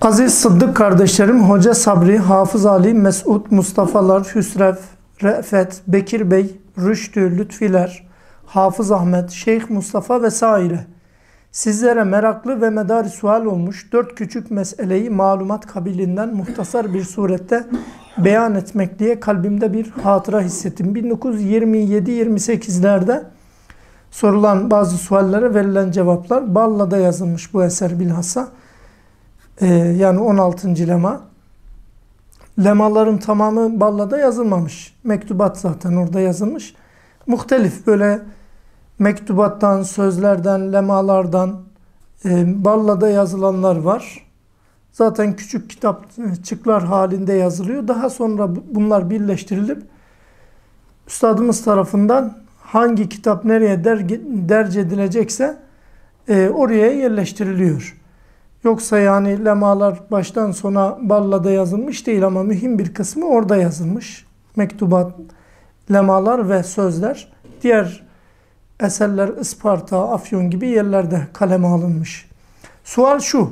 Aziz Sıddık kardeşlerim, Hoca Sabri, Hafız Ali, Mesut, Mustafalar, Hüsrev, Re'fet, Bekir Bey, Rüştü, Lütfiler, Hafız Ahmet, Şeyh Mustafa vesaire. Sizlere meraklı ve medari sual olmuş dört küçük meseleyi malumat kabilinden muhtasar bir surette beyan etmek diye kalbimde bir hatıra hissettim. 1927-28'lerde sorulan bazı suallere verilen cevaplar balla da yazılmış bu eser bilhassa e, yani 16. lema. Lemaların tamamı ballada yazılmamış. Mektubat zaten orada yazılmış. Muhtelif böyle mektubattan, sözlerden, lemalardan e, ballada yazılanlar var. Zaten küçük kitapçıklar e, halinde yazılıyor. Daha sonra bunlar birleştirilip üstadımız tarafından hangi kitap nereye der, derc edilecekse e, oraya yerleştiriliyor. Yoksa yani lemalar baştan sona ballada yazılmış değil ama mühim bir kısmı orada yazılmış. Mektubat, lemalar ve sözler diğer eserler Isparta, Afyon gibi yerlerde kaleme alınmış. Sual şu,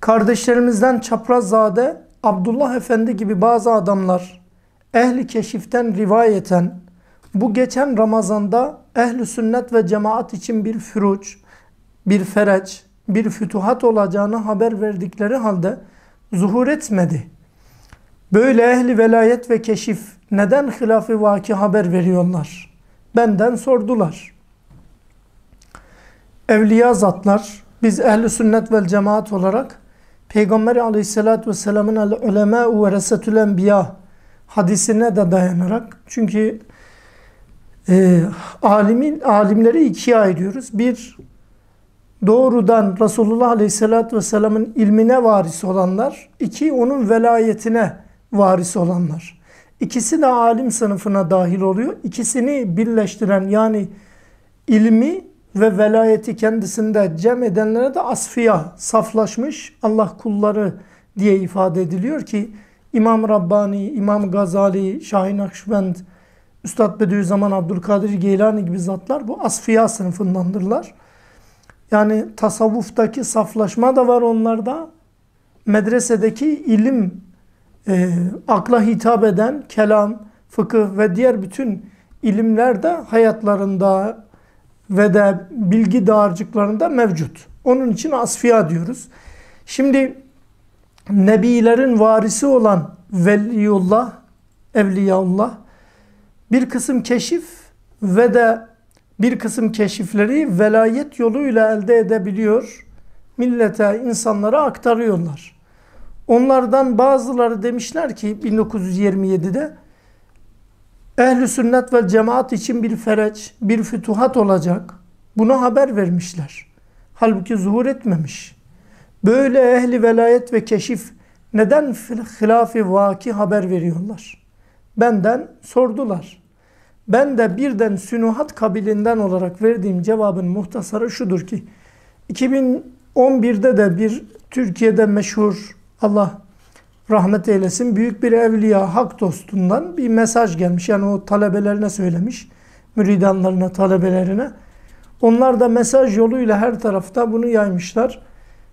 kardeşlerimizden Çaprazade, Abdullah Efendi gibi bazı adamlar ehli keşiften rivayeten bu geçen Ramazan'da ehli sünnet ve cemaat için bir füruç, bir fereç, bir fütuhat olacağını haber verdikleri halde zuhur etmedi. Böyle ehli velayet ve keşif neden hilaf-ı vaki haber veriyorlar? Benden sordular. Evliya zatlar, biz ehli sünnet vel cemaat olarak Peygamber aleyhissalatü vesselamın ulema ve resetül enbiya hadisine de dayanarak çünkü e, alimin, alimleri ikiye ayırıyoruz. Bir doğrudan Resulullah Aleyhisselatü Vesselam'ın ilmine varis olanlar, iki onun velayetine varis olanlar. İkisi de alim sınıfına dahil oluyor. İkisini birleştiren yani ilmi ve velayeti kendisinde cem edenlere de asfiya, saflaşmış Allah kulları diye ifade ediliyor ki İmam Rabbani, İmam Gazali, Şahin Akşibend, Üstad Bediüzzaman Abdülkadir Geylani gibi zatlar bu asfiya sınıfındandırlar. Yani tasavvuftaki saflaşma da var onlarda. Medresedeki ilim, e, akla hitap eden kelam, fıkıh ve diğer bütün ilimler de hayatlarında ve de bilgi dağarcıklarında mevcut. Onun için asfiya diyoruz. Şimdi nebilerin varisi olan veliyullah, evliyaullah bir kısım keşif ve de bir kısım keşifleri velayet yoluyla elde edebiliyor. Millete, insanlara aktarıyorlar. Onlardan bazıları demişler ki 1927'de Ehl-i sünnet ve cemaat için bir fereç, bir fütuhat olacak. Buna haber vermişler. Halbuki zuhur etmemiş. Böyle ehli velayet ve keşif neden hilaf-i vaki haber veriyorlar? Benden sordular. Ben de birden Sünuhat kabilinden olarak verdiğim cevabın muhtasarı şudur ki 2011'de de bir Türkiye'de meşhur Allah rahmet eylesin büyük bir evliya hak dostundan bir mesaj gelmiş. Yani o talebelerine söylemiş. Müridanlarına, talebelerine. Onlar da mesaj yoluyla her tarafta bunu yaymışlar.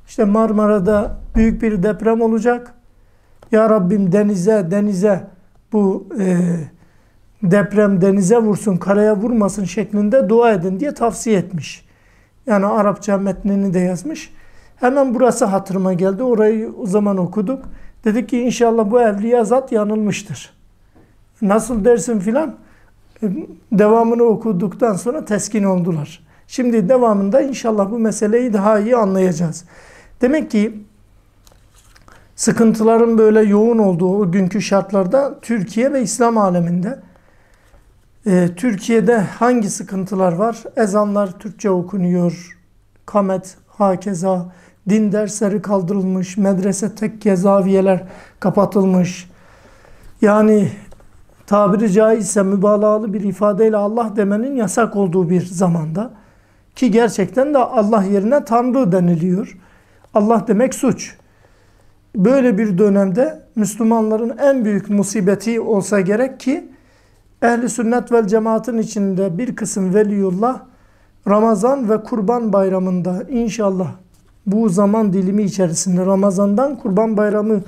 İşte Marmara'da büyük bir deprem olacak. Ya Rabbim denize denize bu e, deprem denize vursun, karaya vurmasın şeklinde dua edin diye tavsiye etmiş. Yani Arapça metnini de yazmış. Hemen burası hatırıma geldi. Orayı o zaman okuduk. Dedik ki inşallah bu evliya zat yanılmıştır. Nasıl dersin filan? E, devamını okuduktan sonra teskin oldular. Şimdi devamında inşallah bu meseleyi daha iyi anlayacağız. Demek ki sıkıntıların böyle yoğun olduğu o günkü şartlarda Türkiye ve İslam aleminde ee, Türkiye'de hangi sıkıntılar var? Ezanlar Türkçe okunuyor. Kamet, hakeza, din dersleri kaldırılmış, medrese tekke zaviyeler kapatılmış. Yani tabiri caizse mübalağalı bir ifadeyle Allah demenin yasak olduğu bir zamanda ki gerçekten de Allah yerine Tanrı deniliyor. Allah demek suç. Böyle bir dönemde Müslümanların en büyük musibeti olsa gerek ki ehli sünnet vel cemaatın içinde bir kısım veliyullah Ramazan ve kurban bayramında inşallah bu zaman dilimi içerisinde Ramazan'dan kurban bayramı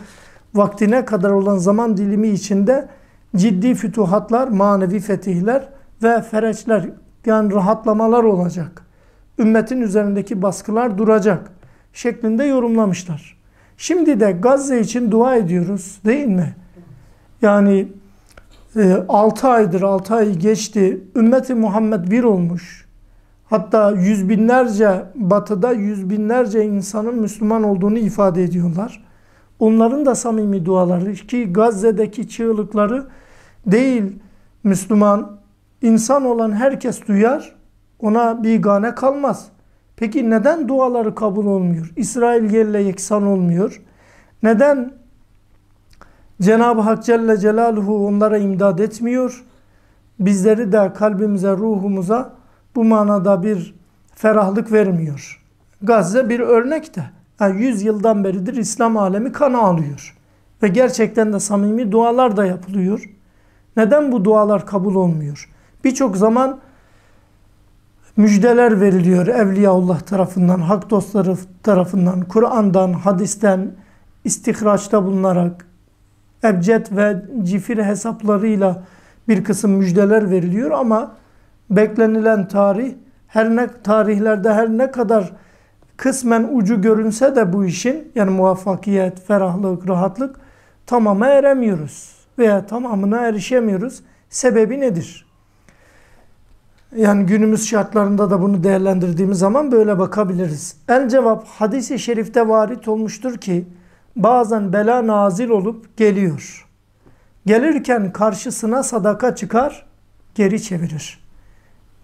vaktine kadar olan zaman dilimi içinde ciddi fütuhatlar, manevi fetihler ve fereçler yani rahatlamalar olacak. Ümmetin üzerindeki baskılar duracak şeklinde yorumlamışlar. Şimdi de Gazze için dua ediyoruz değil mi? Yani 6 ee, aydır 6 ay geçti. Ümmeti Muhammed bir olmuş. Hatta yüz binlerce batıda yüz binlerce insanın Müslüman olduğunu ifade ediyorlar. Onların da samimi duaları ki Gazze'deki çığlıkları değil Müslüman insan olan herkes duyar. Ona bir gane kalmaz. Peki neden duaları kabul olmuyor? İsrail yerle yeksan olmuyor. Neden Cenab-ı Hak Celle Celaluhu onlara imdad etmiyor. Bizleri de kalbimize, ruhumuza bu manada bir ferahlık vermiyor. Gazze bir örnek de. Yani 100 yıldan beridir İslam alemi kan alıyor Ve gerçekten de samimi dualar da yapılıyor. Neden bu dualar kabul olmuyor? Birçok zaman müjdeler veriliyor Evliyaullah tarafından, hak dostları tarafından, Kur'an'dan, hadisten, istihraçta bulunarak, Ebced ve Cifir hesaplarıyla bir kısım müjdeler veriliyor ama beklenilen tarih her ne tarihlerde her ne kadar kısmen ucu görünse de bu işin yani muvaffakiyet, ferahlık, rahatlık tamama eremiyoruz veya tamamına erişemiyoruz. Sebebi nedir? Yani günümüz şartlarında da bunu değerlendirdiğimiz zaman böyle bakabiliriz. El cevap hadisi şerifte varit olmuştur ki bazen bela nazil olup geliyor. Gelirken karşısına sadaka çıkar, geri çevirir.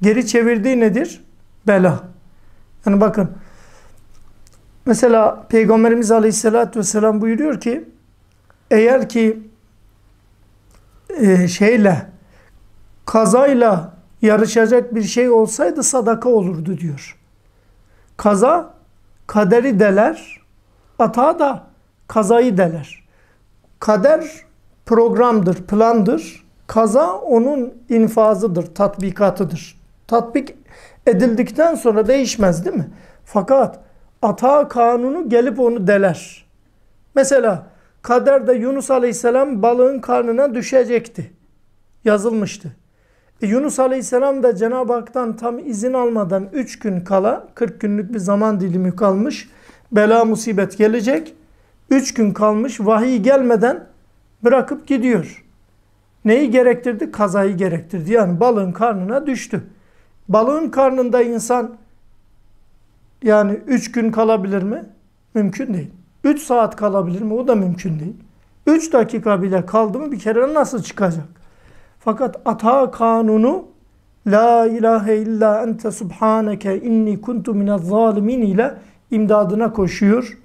Geri çevirdiği nedir? Bela. Yani bakın, mesela Peygamberimiz Aleyhisselatü Vesselam buyuruyor ki, eğer ki e, şeyle, kazayla yarışacak bir şey olsaydı sadaka olurdu diyor. Kaza kaderi deler, ata da kazayı deler. Kader programdır, plandır. Kaza onun infazıdır, tatbikatıdır. Tatbik edildikten sonra değişmez değil mi? Fakat ata kanunu gelip onu deler. Mesela kaderde Yunus Aleyhisselam balığın karnına düşecekti. Yazılmıştı. E Yunus Aleyhisselam da Cenab-ı Hak'tan tam izin almadan 3 gün kala 40 günlük bir zaman dilimi kalmış. Bela musibet gelecek. Üç gün kalmış vahiy gelmeden bırakıp gidiyor. Neyi gerektirdi? Kazayı gerektirdi. Yani balığın karnına düştü. Balığın karnında insan yani üç gün kalabilir mi? Mümkün değil. Üç saat kalabilir mi? O da mümkün değil. Üç dakika bile kaldı mı bir kere nasıl çıkacak? Fakat ata kanunu La ilahe illa ente subhaneke inni kuntu minez zalimin ile imdadına koşuyor.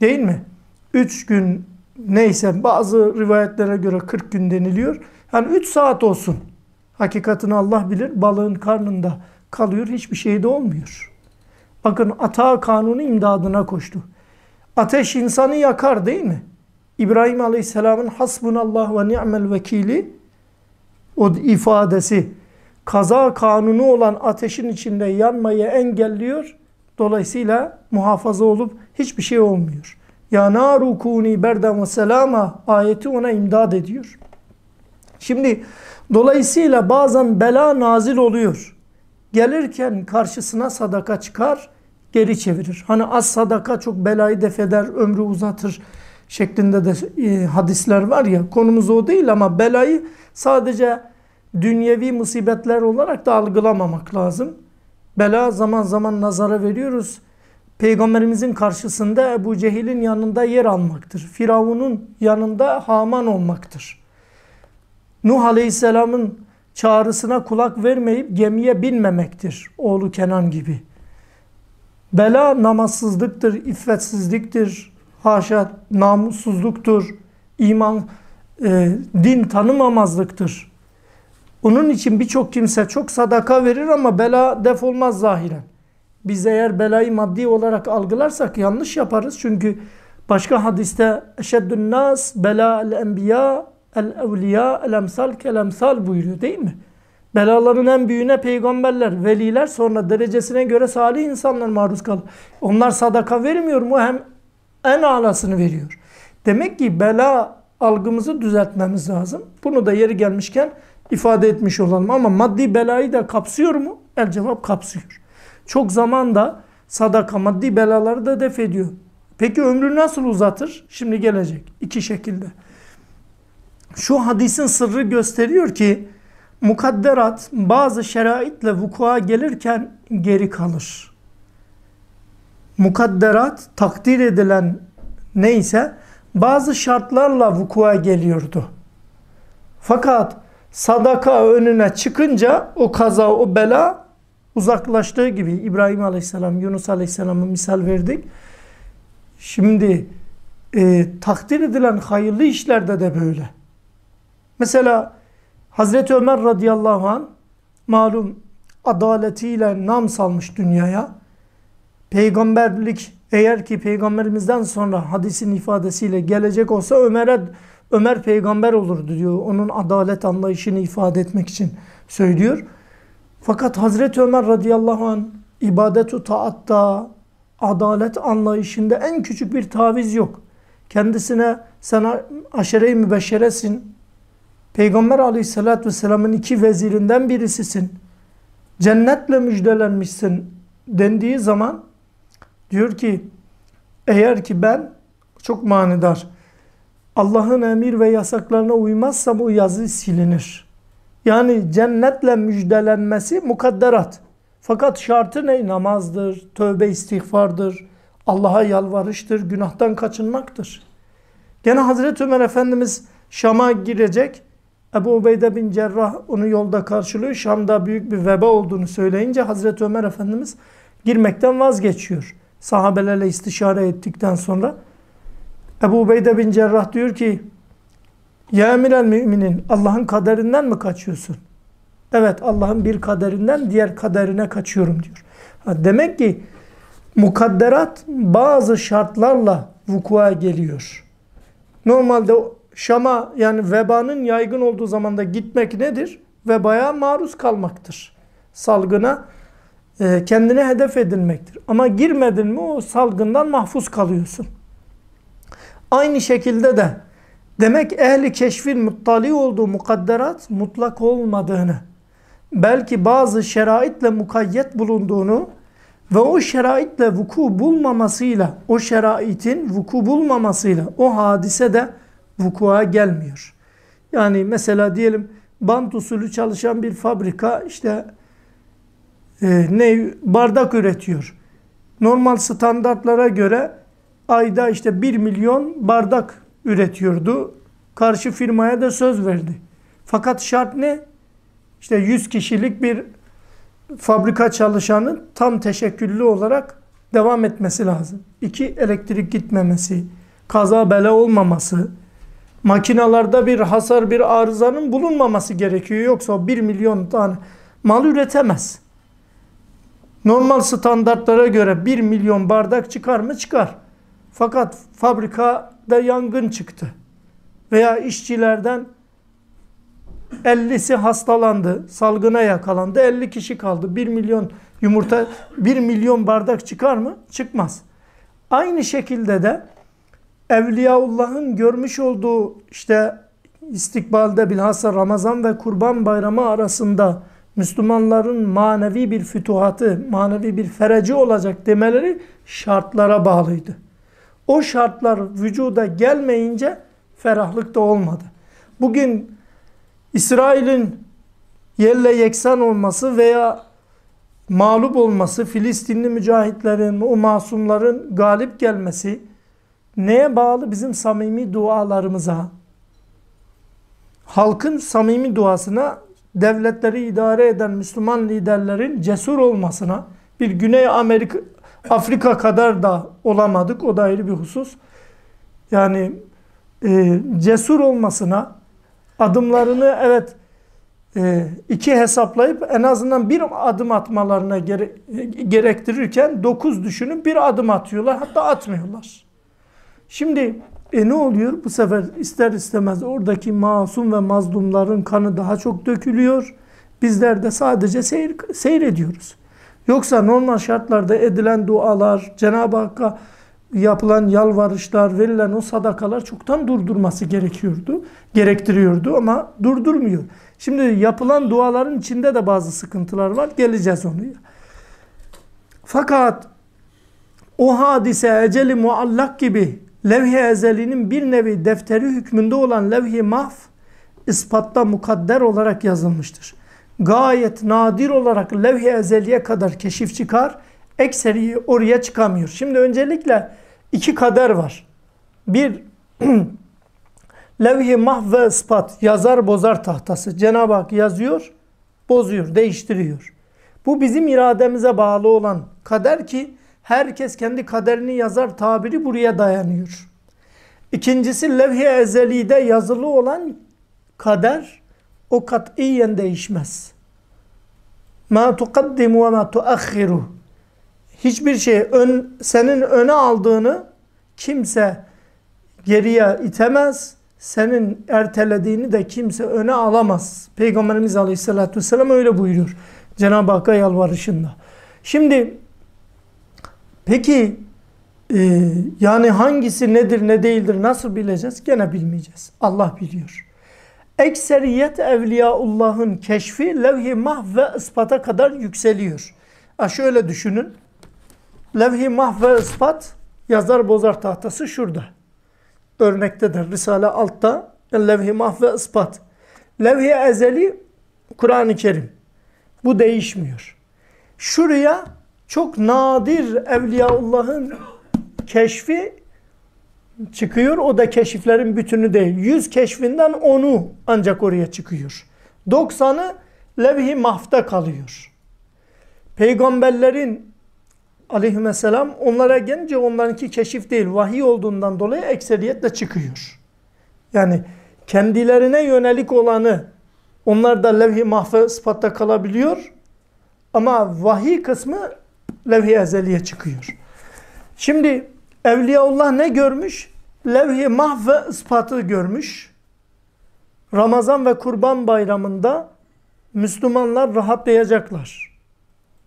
Değil mi? 3 gün neyse bazı rivayetlere göre 40 gün deniliyor. Yani 3 saat olsun. Hakikatini Allah bilir. Balığın karnında kalıyor. Hiçbir şey de olmuyor. Bakın ata kanunu imdadına koştu. Ateş insanı yakar değil mi? İbrahim Aleyhisselam'ın hasbunallah ve ni'mel vekili o ifadesi kaza kanunu olan ateşin içinde yanmayı engelliyor. Dolayısıyla muhafaza olup hiçbir şey olmuyor. Ya naru kuni berden ve selama ayeti ona imdad ediyor. Şimdi dolayısıyla bazen bela nazil oluyor. Gelirken karşısına sadaka çıkar, geri çevirir. Hani az sadaka çok belayı defeder, ömrü uzatır şeklinde de e, hadisler var ya. Konumuz o değil ama belayı sadece dünyevi musibetler olarak da algılamamak lazım. Bela zaman zaman nazara veriyoruz. Peygamberimizin karşısında Ebu Cehil'in yanında yer almaktır. Firavun'un yanında Haman olmaktır. Nuh Aleyhisselam'ın çağrısına kulak vermeyip gemiye binmemektir oğlu Kenan gibi. Bela namazsızlıktır, iffetsizliktir, haşa namussuzluktur, iman, e, din tanımamazlıktır. Onun için birçok kimse çok sadaka verir ama bela def olmaz zahiren. Biz eğer belayı maddi olarak algılarsak yanlış yaparız. Çünkü başka hadiste eşeddün nas bela el enbiya el evliya el emsal kel emsal buyuruyor değil mi? Belaların en büyüğüne peygamberler, veliler sonra derecesine göre salih insanlar maruz kalır. Onlar sadaka vermiyor mu? Hem en alasını veriyor. Demek ki bela algımızı düzeltmemiz lazım. Bunu da yeri gelmişken ifade etmiş olalım. Ama maddi belayı da kapsıyor mu? El cevap kapsıyor. Çok zaman da sadaka maddi belaları da def ediyor. Peki ömrü nasıl uzatır? Şimdi gelecek. iki şekilde. Şu hadisin sırrı gösteriyor ki mukadderat bazı şeraitle vukua gelirken geri kalır. Mukadderat takdir edilen neyse bazı şartlarla vukua geliyordu. Fakat sadaka önüne çıkınca o kaza o bela uzaklaştığı gibi İbrahim Aleyhisselam, Yunus Aleyhisselam'ı misal verdik. Şimdi e, takdir edilen hayırlı işlerde de böyle. Mesela Hazreti Ömer radıyallahu an malum adaletiyle nam salmış dünyaya. Peygamberlik eğer ki peygamberimizden sonra hadisin ifadesiyle gelecek olsa Ömer'e Ömer peygamber olurdu diyor. Onun adalet anlayışını ifade etmek için söylüyor. Fakat Hazreti Ömer radıyallahu an ibadetu taatta, adalet anlayışında en küçük bir taviz yok. Kendisine sen aşere-i mübeşşeresin, Peygamber aleyhissalatü vesselamın iki vezirinden birisisin, cennetle müjdelenmişsin dendiği zaman diyor ki eğer ki ben çok manidar Allah'ın emir ve yasaklarına uymazsam o yazı silinir. Yani cennetle müjdelenmesi mukadderat. Fakat şartı ne? Namazdır, tövbe istiğfardır, Allah'a yalvarıştır, günahtan kaçınmaktır. Gene Hazreti Ömer Efendimiz Şam'a girecek. Ebu Ubeyde bin Cerrah onu yolda karşılıyor. Şam'da büyük bir veba olduğunu söyleyince Hazreti Ömer Efendimiz girmekten vazgeçiyor. Sahabelerle istişare ettikten sonra Ebu Ubeyde bin Cerrah diyor ki ya emirel müminin Allah'ın kaderinden mi kaçıyorsun? Evet Allah'ın bir kaderinden diğer kaderine kaçıyorum diyor. demek ki mukadderat bazı şartlarla vukua geliyor. Normalde Şam'a yani vebanın yaygın olduğu zamanda gitmek nedir? Vebaya maruz kalmaktır. Salgına e, kendine hedef edilmektir. Ama girmedin mi o salgından mahfuz kalıyorsun. Aynı şekilde de Demek ehli keşfin muttali olduğu mukadderat mutlak olmadığını, belki bazı şeraitle mukayyet bulunduğunu ve o şeraitle vuku bulmamasıyla, o şeraitin vuku bulmamasıyla o hadise de vukua gelmiyor. Yani mesela diyelim bant usulü çalışan bir fabrika işte e, ne bardak üretiyor. Normal standartlara göre ayda işte 1 milyon bardak üretiyordu. Karşı firmaya da söz verdi. Fakat şart ne? İşte 100 kişilik bir fabrika çalışanın tam teşekküllü olarak devam etmesi lazım. İki, elektrik gitmemesi, kaza bela olmaması, makinalarda bir hasar, bir arızanın bulunmaması gerekiyor. Yoksa 1 milyon tane mal üretemez. Normal standartlara göre 1 milyon bardak çıkar mı? Çıkar. Fakat fabrikada yangın çıktı. Veya işçilerden 50'si hastalandı, salgına yakalandı. 50 kişi kaldı. 1 milyon yumurta, 1 milyon bardak çıkar mı? Çıkmaz. Aynı şekilde de Evliyaullah'ın görmüş olduğu işte istikbalde bilhassa Ramazan ve Kurban Bayramı arasında Müslümanların manevi bir fütuhatı, manevi bir fereci olacak demeleri şartlara bağlıydı. O şartlar vücuda gelmeyince ferahlık da olmadı. Bugün İsrail'in yerle yeksan olması veya mağlup olması, Filistinli mücahitlerin, o masumların galip gelmesi neye bağlı? Bizim samimi dualarımıza. Halkın samimi duasına, devletleri idare eden Müslüman liderlerin cesur olmasına, bir Güney Amerika Afrika kadar da olamadık. O da ayrı bir husus. Yani e, cesur olmasına adımlarını evet e, iki hesaplayıp en azından bir adım atmalarına gere gerektirirken dokuz düşünüp bir adım atıyorlar. Hatta atmıyorlar. Şimdi e ne oluyor? Bu sefer ister istemez oradaki masum ve mazlumların kanı daha çok dökülüyor. Bizler de sadece seyir, seyrediyoruz. Yoksa normal şartlarda edilen dualar, Cenab-ı Hakk'a yapılan yalvarışlar, verilen o sadakalar çoktan durdurması gerekiyordu, gerektiriyordu ama durdurmuyor. Şimdi yapılan duaların içinde de bazı sıkıntılar var. Geleceğiz onu. Fakat o hadise eceli muallak gibi levh-i ezelinin bir nevi defteri hükmünde olan levh-i mahf ispatta mukadder olarak yazılmıştır gayet nadir olarak levh-i ezeliye kadar keşif çıkar. Ekseri oraya çıkamıyor. Şimdi öncelikle iki kader var. Bir levh-i mahv ve ispat yazar bozar tahtası. Cenab-ı Hak yazıyor, bozuyor, değiştiriyor. Bu bizim irademize bağlı olan kader ki herkes kendi kaderini yazar tabiri buraya dayanıyor. İkincisi levh-i ezelide yazılı olan kader o katiyen değişmez. Ma tuqaddimu ve ma tuakhiru. Hiçbir şey ön, senin öne aldığını kimse geriye itemez. Senin ertelediğini de kimse öne alamaz. Peygamberimiz Aleyhisselatü Vesselam öyle buyuruyor. Cenab-ı Hakk'a yalvarışında. Şimdi peki e, yani hangisi nedir ne değildir nasıl bileceğiz? Gene bilmeyeceğiz. Allah biliyor ekseriyet Evliyaullah'ın keşfi levh-i mahv ve ispata kadar yükseliyor. Ha şöyle düşünün. Levh-i mahv ve ispat yazar bozar tahtası şurada. Örnektedir. Risale altta levh-i mahv ve ispat. Levh-i ezeli Kur'an-ı Kerim. Bu değişmiyor. Şuraya çok nadir Evliyaullah'ın keşfi çıkıyor. O da keşiflerin bütünü değil. 100 keşfinden 10'u ancak oraya çıkıyor. 90'ı levh-i mahfta kalıyor. Peygamberlerin aleyhisselam onlara gelince onlarınki keşif değil vahiy olduğundan dolayı ekseriyetle çıkıyor. Yani kendilerine yönelik olanı onlar da levh-i mahfe sıfatta kalabiliyor. Ama vahiy kısmı levh-i ezeliye çıkıyor. Şimdi Evliyaullah ne görmüş? Levh-i mahv ve ispatı görmüş. Ramazan ve Kurban Bayramı'nda Müslümanlar rahatlayacaklar.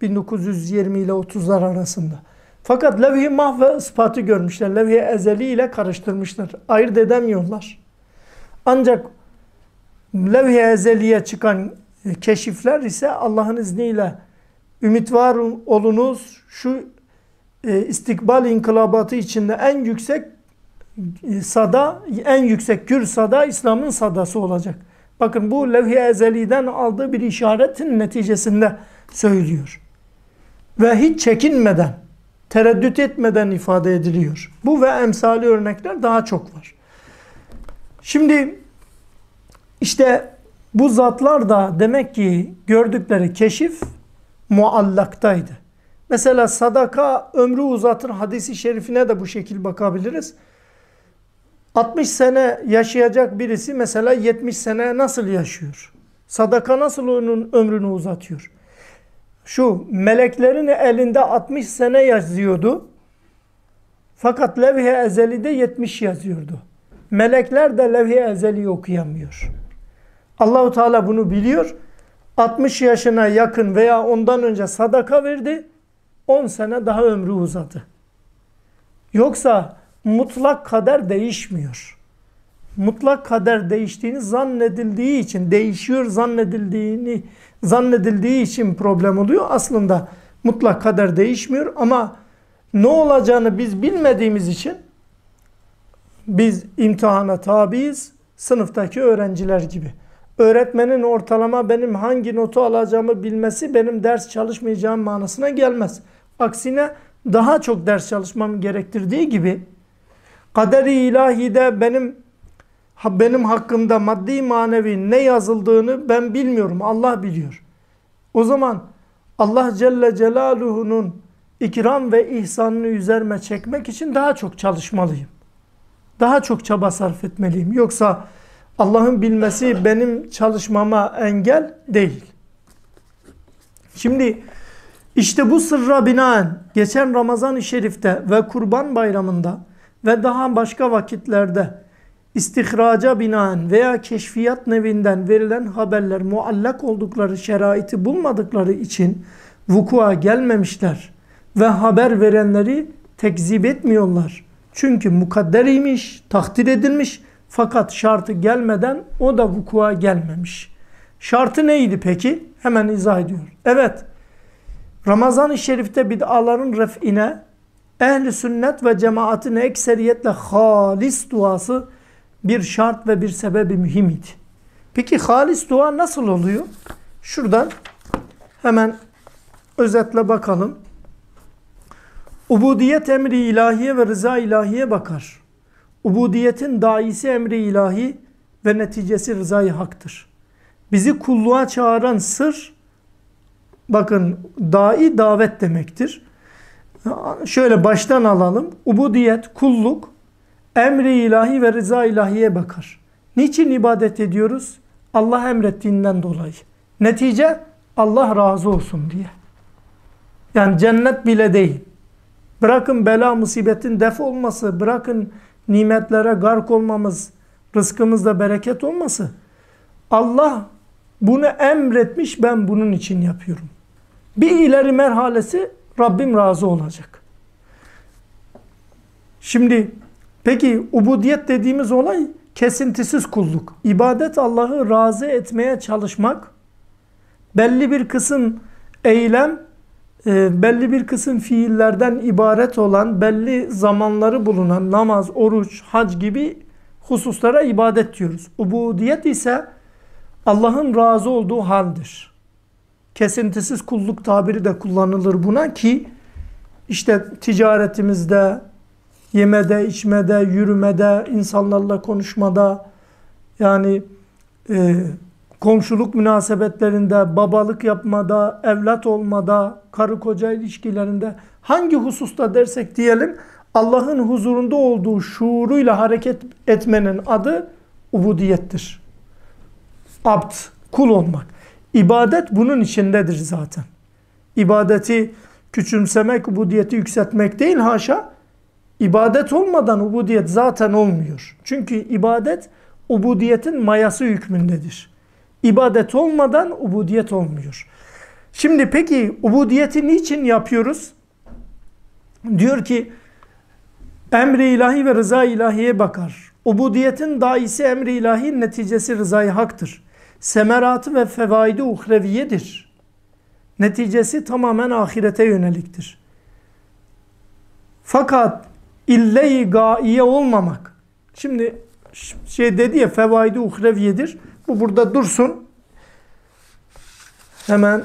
1920 ile 30'lar arasında. Fakat levh-i mahv ve ispatı görmüşler. Levh-i ezeli ile karıştırmışlar. Ayırt edemiyorlar. Ancak levh-i ezeliye çıkan keşifler ise Allah'ın izniyle ümit var olunuz, şu e, istikbal inkılabatı içinde en yüksek e, sada, en yüksek gür sada İslam'ın sadası olacak. Bakın bu levh-i ezeliden aldığı bir işaretin neticesinde söylüyor. Ve hiç çekinmeden, tereddüt etmeden ifade ediliyor. Bu ve emsali örnekler daha çok var. Şimdi işte bu zatlar da demek ki gördükleri keşif muallaktaydı. Mesela sadaka ömrü uzatır hadisi şerifine de bu şekil bakabiliriz. 60 sene yaşayacak birisi mesela 70 sene nasıl yaşıyor? Sadaka nasıl onun ömrünü uzatıyor? Şu meleklerin elinde 60 sene yazıyordu. Fakat levh-i ezeli de 70 yazıyordu. Melekler de levh-i ezeli okuyamıyor. Allahu Teala bunu biliyor. 60 yaşına yakın veya ondan önce sadaka verdi. 10 sene daha ömrü uzadı. Yoksa mutlak kader değişmiyor. Mutlak kader değiştiğini zannedildiği için, değişiyor zannedildiğini zannedildiği için problem oluyor. Aslında mutlak kader değişmiyor ama ne olacağını biz bilmediğimiz için biz imtihana tabiiz, sınıftaki öğrenciler gibi öğretmenin ortalama benim hangi notu alacağımı bilmesi benim ders çalışmayacağım manasına gelmez. Aksine daha çok ders çalışmam gerektirdiği gibi kaderi ilahide benim benim hakkımda maddi manevi ne yazıldığını ben bilmiyorum. Allah biliyor. O zaman Allah Celle Celaluhu'nun ikram ve ihsanını üzerime çekmek için daha çok çalışmalıyım. Daha çok çaba sarf etmeliyim. Yoksa Allah'ın bilmesi benim çalışmama engel değil. Şimdi işte bu sırra binaen geçen Ramazan-ı Şerif'te ve Kurban Bayramı'nda ve daha başka vakitlerde istihraca binaen veya keşfiyat nevinden verilen haberler muallak oldukları şeraiti bulmadıkları için vukua gelmemişler ve haber verenleri tekzip etmiyorlar. Çünkü mukadderiymiş, takdir edilmiş fakat şartı gelmeden o da vukua gelmemiş. Şartı neydi peki? Hemen izah ediyor. Evet. Ramazan-ı Şerif'te bid'aların ref'ine ehli sünnet ve cemaatin ekseriyetle halis duası bir şart ve bir sebebi mühim idi. Peki halis dua nasıl oluyor? Şuradan hemen özetle bakalım. Ubudiyet emri ilahiye ve rıza ilahiye bakar ubudiyetin daisi emri ilahi ve neticesi rızayı haktır. Bizi kulluğa çağıran sır, bakın dai davet demektir. Şöyle baştan alalım. Ubudiyet, kulluk, emri ilahi ve rıza ilahiye bakar. Niçin ibadet ediyoruz? Allah emrettiğinden dolayı. Netice Allah razı olsun diye. Yani cennet bile değil. Bırakın bela musibetin def olması, bırakın nimetlere gark olmamız, rızkımızda bereket olması. Allah bunu emretmiş ben bunun için yapıyorum. Bir ileri merhalesi Rabbim razı olacak. Şimdi peki ubudiyet dediğimiz olay kesintisiz kulluk. İbadet Allah'ı razı etmeye çalışmak. Belli bir kısım eylem e, belli bir kısım fiillerden ibaret olan belli zamanları bulunan namaz, oruç, hac gibi hususlara ibadet diyoruz. Ubudiyet ise Allah'ın razı olduğu haldir. Kesintisiz kulluk tabiri de kullanılır buna ki işte ticaretimizde, yemede, içmede, yürümede, insanlarla konuşmada yani e, komşuluk münasebetlerinde, babalık yapmada, evlat olmada, karı koca ilişkilerinde hangi hususta dersek diyelim Allah'ın huzurunda olduğu şuuruyla hareket etmenin adı ubudiyettir. Abd, kul olmak. İbadet bunun içindedir zaten. İbadeti küçümsemek, ubudiyeti yükseltmek değil haşa. İbadet olmadan ubudiyet zaten olmuyor. Çünkü ibadet ubudiyetin mayası hükmündedir. İbadet olmadan ubudiyet olmuyor. Şimdi peki ubudiyeti niçin yapıyoruz? Diyor ki emri ilahi ve rıza ilahiye bakar. Ubudiyetin daisi emri ilahi neticesi rızayı haktır. Semeratı ve fevaidi uhreviyedir. Neticesi tamamen ahirete yöneliktir. Fakat ille-i gaiye olmamak. Şimdi şey dedi ya fevaidi uhreviyedir bu burada dursun. Hemen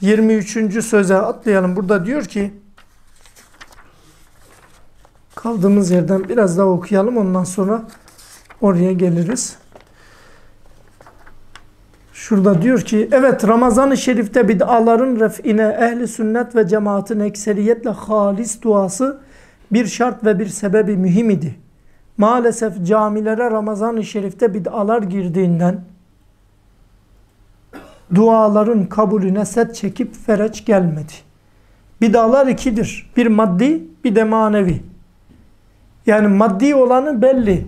23. söze atlayalım. Burada diyor ki kaldığımız yerden biraz daha okuyalım. Ondan sonra oraya geliriz. Şurada diyor ki evet Ramazan-ı Şerif'te bid'aların ref'ine ehli sünnet ve cemaatin ekseriyetle halis duası bir şart ve bir sebebi mühim idi maalesef camilere Ramazan-ı Şerif'te bid'alar girdiğinden duaların kabulüne set çekip fereç gelmedi. Bid'alar ikidir. Bir maddi bir de manevi. Yani maddi olanı belli.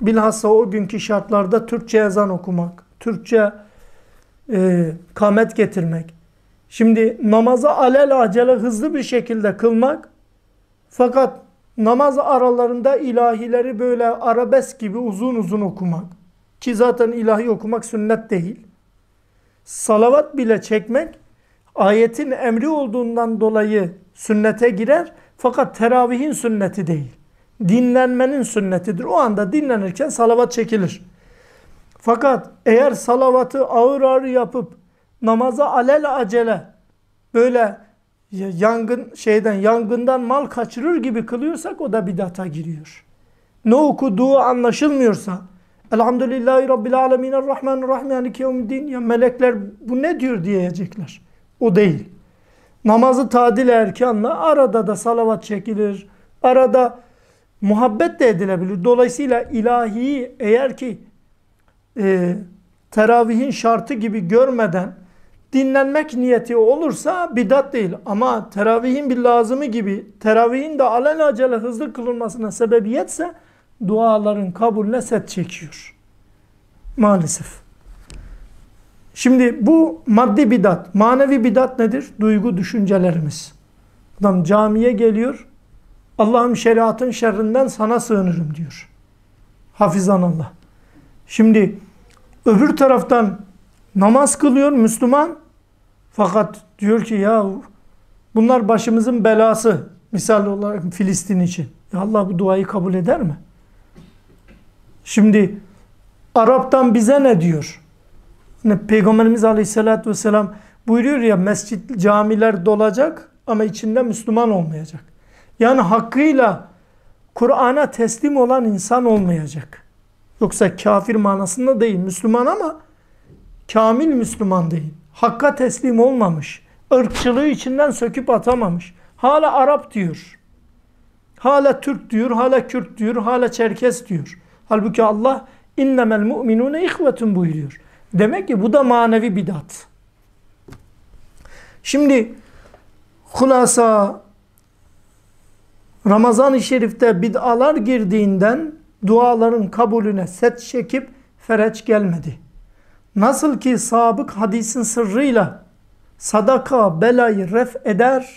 Bilhassa o günkü şartlarda Türkçe ezan okumak, Türkçe e, kamet getirmek. Şimdi namazı alel acele hızlı bir şekilde kılmak fakat namaz aralarında ilahileri böyle arabes gibi uzun uzun okumak ki zaten ilahi okumak sünnet değil. Salavat bile çekmek ayetin emri olduğundan dolayı sünnete girer fakat teravihin sünneti değil. Dinlenmenin sünnetidir. O anda dinlenirken salavat çekilir. Fakat eğer salavatı ağır ağır yapıp namaza alel acele böyle yangın şeyden yangından mal kaçırır gibi kılıyorsak o da bidata giriyor. Ne okuduğu anlaşılmıyorsa Elhamdülillahi Rabbil Alemin Errahman Errahim Yanike Yevmiddin ya melekler bu ne diyor diyecekler. O değil. Namazı tadil erkanla arada da salavat çekilir. Arada muhabbet de edilebilir. Dolayısıyla ilahi eğer ki e, teravihin şartı gibi görmeden dinlenmek niyeti olursa bidat değil. Ama teravihin bir lazımı gibi teravihin de alelacele hızlı kılınmasına sebebiyetse duaların kabulüne set çekiyor. Maalesef. Şimdi bu maddi bidat. Manevi bidat nedir? Duygu düşüncelerimiz. Adam camiye geliyor. Allah'ım şeriatın şerrinden sana sığınırım diyor. Hafizan Allah. Şimdi öbür taraftan namaz kılıyor Müslüman fakat diyor ki ya bunlar başımızın belası. Misal olarak Filistin için. Ya Allah bu duayı kabul eder mi? Şimdi Arap'tan bize ne diyor? Ne Peygamberimiz Aleyhisselatü Vesselam buyuruyor ya mescit camiler dolacak ama içinde Müslüman olmayacak. Yani hakkıyla Kur'an'a teslim olan insan olmayacak. Yoksa kafir manasında değil Müslüman ama kamil Müslüman değil. Hakka teslim olmamış. ırkçılığı içinden söküp atamamış. Hala Arap diyor. Hala Türk diyor, hala Kürt diyor, hala Çerkes diyor. Halbuki Allah innemel mu'minune ihvetun buyuruyor. Demek ki bu da manevi bidat. Şimdi hulasa Ramazan-ı Şerif'te bid'alar girdiğinden duaların kabulüne set çekip fereç gelmedi. Nasıl ki sabık hadisin sırrıyla sadaka belayı ref eder,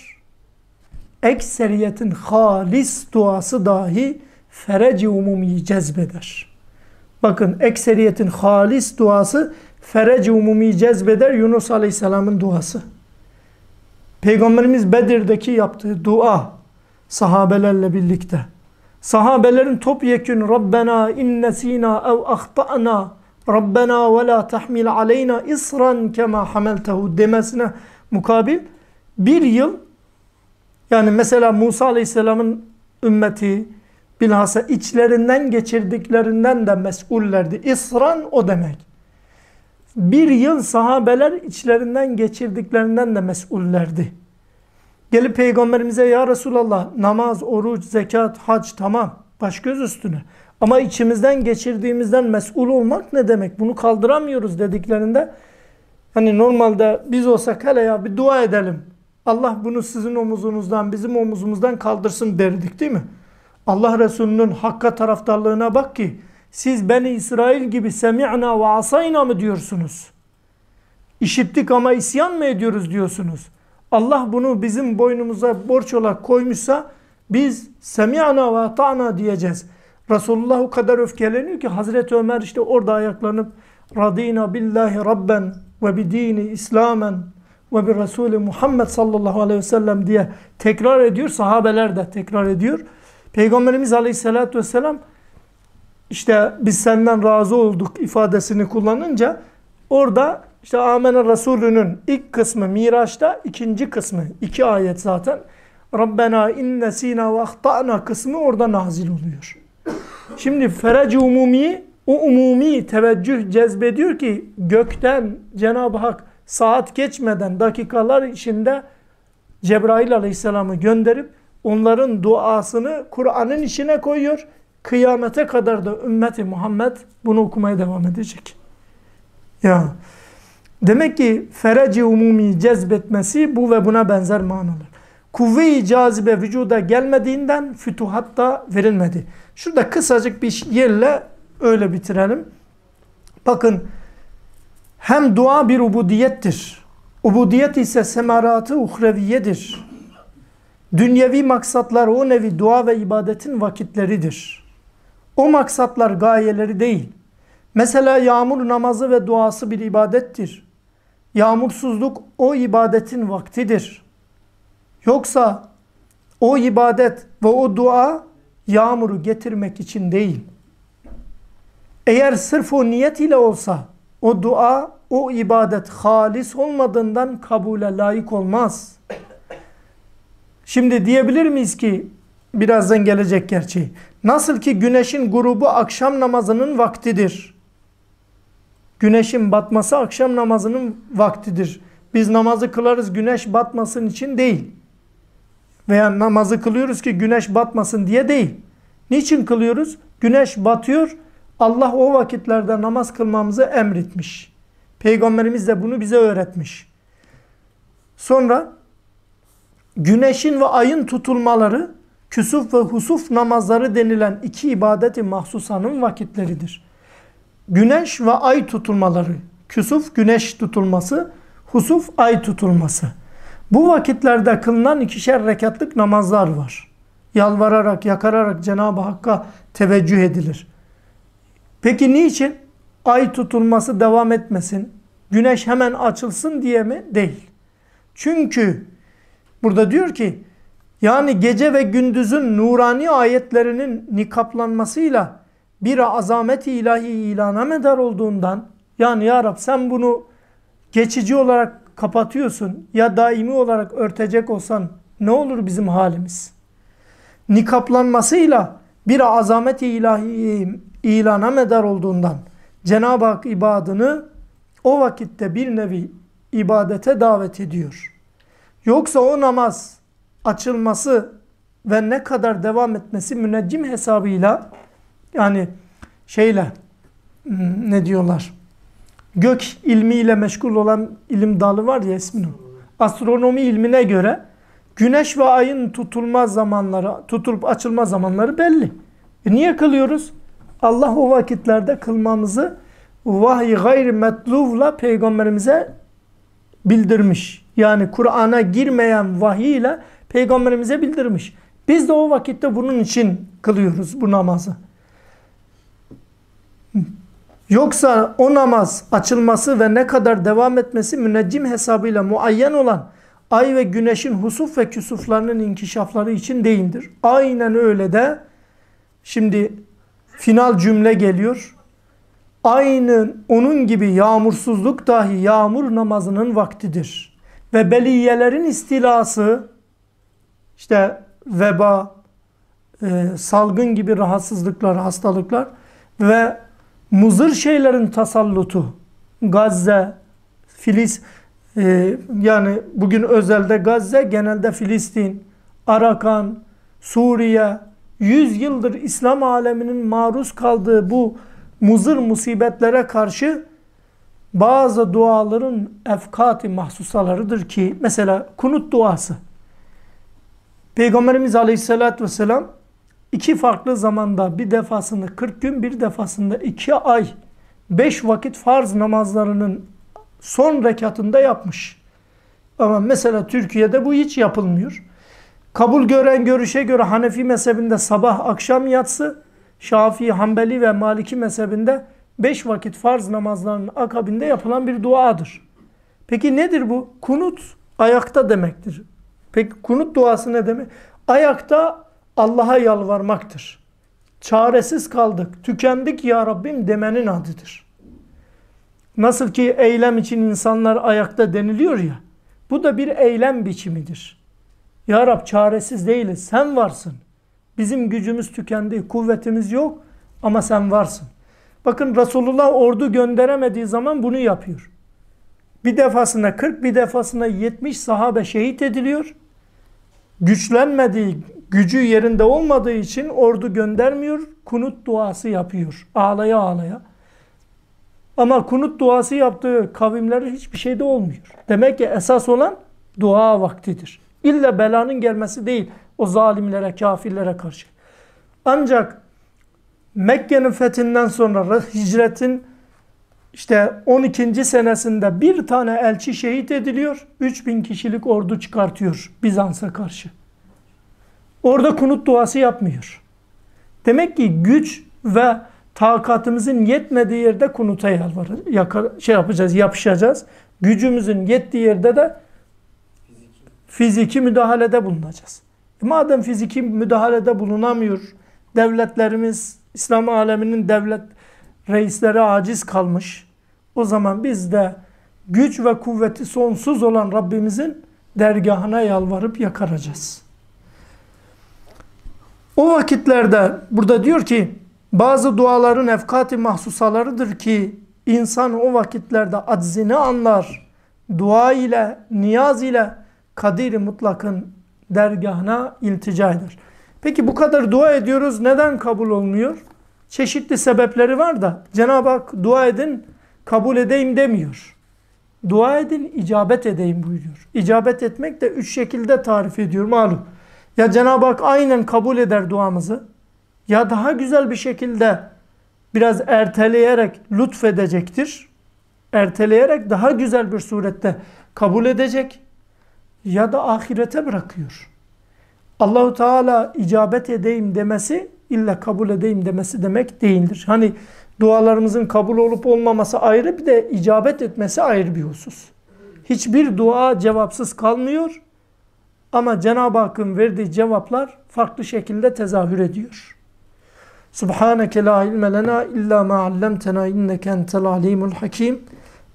ekseriyetin halis duası dahi fereci umumiyi cezbeder. Bakın ekseriyetin halis duası fereci umumiyi cezbeder Yunus Aleyhisselam'ın duası. Peygamberimiz Bedir'deki yaptığı dua sahabelerle birlikte. Sahabelerin topyekün Rabbena innesina ev ahtana Rabbena ve la tahmil aleyna isran kema hameltehu demesine mukabil bir yıl yani mesela Musa Aleyhisselam'ın ümmeti bilhassa içlerinden geçirdiklerinden de mesullerdi. İsran o demek. Bir yıl sahabeler içlerinden geçirdiklerinden de mesullerdi. Gelip peygamberimize ya Resulallah namaz, oruç, zekat, hac tamam baş göz üstüne. Ama içimizden geçirdiğimizden mesul olmak ne demek? Bunu kaldıramıyoruz dediklerinde hani normalde biz olsak hele ya bir dua edelim. Allah bunu sizin omuzunuzdan bizim omuzumuzdan kaldırsın derdik değil mi? Allah Resulü'nün hakka taraftarlığına bak ki siz beni İsrail gibi semi'na ve asayna mı diyorsunuz? İşittik ama isyan mı ediyoruz diyorsunuz? Allah bunu bizim boynumuza borç olarak koymuşsa biz semi'na ve ta'na diyeceğiz. Resulullah o kadar öfkeleniyor ki Hazreti Ömer işte orada ayaklanıp radina billahi rabben ve bi dini islamen ve bir Resulü Muhammed sallallahu aleyhi ve sellem diye tekrar ediyor. Sahabeler de tekrar ediyor. Peygamberimiz aleyhissalatü vesselam işte biz senden razı olduk ifadesini kullanınca orada işte Amene Resulü'nün ilk kısmı Miraç'ta ikinci kısmı iki ayet zaten Rabbena innesina ve ahtana kısmı orada nazil oluyor. Şimdi ferec umumi, o umumi teveccüh cezbediyor ki gökten Cenab-ı Hak saat geçmeden dakikalar içinde Cebrail aleyhisselamı gönderip onların duasını Kur'an'ın içine koyuyor. Kıyamete kadar da ümmeti Muhammed bunu okumaya devam edecek. Ya demek ki fereci umumi cezbetmesi bu ve buna benzer manalar kuvve-i cazibe vücuda gelmediğinden fütuhat da verilmedi. Şurada kısacık bir yerle öyle bitirelim. Bakın hem dua bir ubudiyettir. Ubudiyet ise semeratı uhreviyedir. Dünyevi maksatlar o nevi dua ve ibadetin vakitleridir. O maksatlar gayeleri değil. Mesela yağmur namazı ve duası bir ibadettir. Yağmursuzluk o ibadetin vaktidir. Yoksa o ibadet ve o dua yağmuru getirmek için değil. Eğer sırf o niyet ile olsa o dua, o ibadet halis olmadığından kabule layık olmaz. Şimdi diyebilir miyiz ki birazdan gelecek gerçeği. Nasıl ki güneşin grubu akşam namazının vaktidir. Güneşin batması akşam namazının vaktidir. Biz namazı kılarız güneş batmasın için değil. Veya namazı kılıyoruz ki güneş batmasın diye değil. Niçin kılıyoruz? Güneş batıyor. Allah o vakitlerde namaz kılmamızı emretmiş. Peygamberimiz de bunu bize öğretmiş. Sonra güneşin ve ayın tutulmaları küsuf ve husuf namazları denilen iki ibadeti mahsusanın vakitleridir. Güneş ve ay tutulmaları. Küsuf güneş tutulması, husuf ay tutulması. Bu vakitlerde kılınan ikişer rekatlık namazlar var. Yalvararak, yakararak Cenab-ı Hakk'a teveccüh edilir. Peki niçin? Ay tutulması devam etmesin, güneş hemen açılsın diye mi? Değil. Çünkü burada diyor ki, yani gece ve gündüzün nurani ayetlerinin nikaplanmasıyla bir azameti ilahi ilana medar olduğundan, yani Ya Rab sen bunu geçici olarak kapatıyorsun ya daimi olarak örtecek olsan ne olur bizim halimiz? Nikaplanmasıyla bir azamet-i ilahi ilana medar olduğundan Cenab-ı Hak ibadını o vakitte bir nevi ibadete davet ediyor. Yoksa o namaz açılması ve ne kadar devam etmesi müneccim hesabıyla yani şeyle hmm, ne diyorlar gök ilmiyle meşgul olan ilim dalı var ya ismini. Astronomi ilmine göre güneş ve ayın tutulma zamanları, tutulup açılma zamanları belli. E niye kılıyoruz? Allah o vakitlerde kılmamızı vahiy gayri metluvla peygamberimize bildirmiş. Yani Kur'an'a girmeyen vahiy ile peygamberimize bildirmiş. Biz de o vakitte bunun için kılıyoruz bu namazı. Yoksa o namaz açılması ve ne kadar devam etmesi müneccim hesabıyla muayyen olan ay ve güneşin husuf ve küsuflarının inkişafları için değildir. Aynen öyle de şimdi final cümle geliyor. Aynen onun gibi yağmursuzluk dahi yağmur namazının vaktidir. Ve beliyelerin istilası işte veba, e, salgın gibi rahatsızlıklar, hastalıklar ve muzır şeylerin tasallutu, Gazze, Filis, e, yani bugün özelde Gazze, genelde Filistin, Arakan, Suriye, 100 yıldır İslam aleminin maruz kaldığı bu muzır musibetlere karşı bazı duaların efkati mahsusalarıdır ki mesela kunut duası. Peygamberimiz Aleyhisselatü vesselam iki farklı zamanda bir defasında, 40 gün bir defasında 2 ay 5 vakit farz namazlarının son rekatında yapmış. Ama mesela Türkiye'de bu hiç yapılmıyor. Kabul gören görüşe göre Hanefi mezhebinde sabah akşam yatsı, Şafii, Hanbeli ve Maliki mezhebinde 5 vakit farz namazlarının akabinde yapılan bir duadır. Peki nedir bu? Kunut ayakta demektir. Peki kunut duası ne demek? Ayakta Allah'a yalvarmaktır. Çaresiz kaldık, tükendik ya Rabbim demenin adıdır. Nasıl ki eylem için insanlar ayakta deniliyor ya, bu da bir eylem biçimidir. Ya Rab çaresiz değiliz, sen varsın. Bizim gücümüz tükendi, kuvvetimiz yok ama sen varsın. Bakın Resulullah ordu gönderemediği zaman bunu yapıyor. Bir defasında 40, bir defasında 70 sahabe şehit ediliyor. Güçlenmediği, gücü yerinde olmadığı için ordu göndermiyor. Kunut duası yapıyor. Ağlaya ağlaya. Ama kunut duası yaptığı kavimlerin hiçbir şey de olmuyor. Demek ki esas olan dua vaktidir. İlla belanın gelmesi değil o zalimlere, kafirlere karşı. Ancak Mekke'nin fethinden sonra hicretin işte 12. senesinde bir tane elçi şehit ediliyor. 3000 kişilik ordu çıkartıyor Bizans'a karşı. Orada kunut duası yapmıyor. Demek ki güç ve takatımızın yetmediği yerde kunuta yalvar, yakar, şey yapacağız, yapışacağız. Gücümüzün yettiği yerde de fiziki, müdahalede bulunacağız. E madem fiziki müdahalede bulunamıyor, devletlerimiz, İslam aleminin devlet reisleri aciz kalmış. O zaman biz de güç ve kuvveti sonsuz olan Rabbimizin dergahına yalvarıp yakaracağız.'' O vakitlerde burada diyor ki bazı duaların efkati mahsusalarıdır ki insan o vakitlerde aczini anlar. Dua ile, niyaz ile kadiri mutlakın dergahına iltica eder. Peki bu kadar dua ediyoruz neden kabul olmuyor? Çeşitli sebepleri var da Cenab-ı Hak dua edin kabul edeyim demiyor. Dua edin icabet edeyim buyuruyor. İcabet etmek de üç şekilde tarif ediyor malum. Ya Cenab-ı Hak aynen kabul eder duamızı ya daha güzel bir şekilde biraz erteleyerek lütfedecektir. Erteleyerek daha güzel bir surette kabul edecek ya da ahirete bırakıyor. Allahu Teala icabet edeyim demesi illa kabul edeyim demesi demek değildir. Hani dualarımızın kabul olup olmaması ayrı bir de icabet etmesi ayrı bir husus. Hiçbir dua cevapsız kalmıyor. Ama Cenab-ı Hakk'ın verdiği cevaplar farklı şekilde tezahür ediyor. Subhaneke la ilme lena illa ma allamtena inneke entel alimul hakim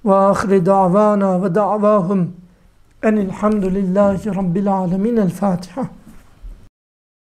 ve ahri da'vana ve da'vahum enilhamdülillahi rabbil alemin el Fatiha.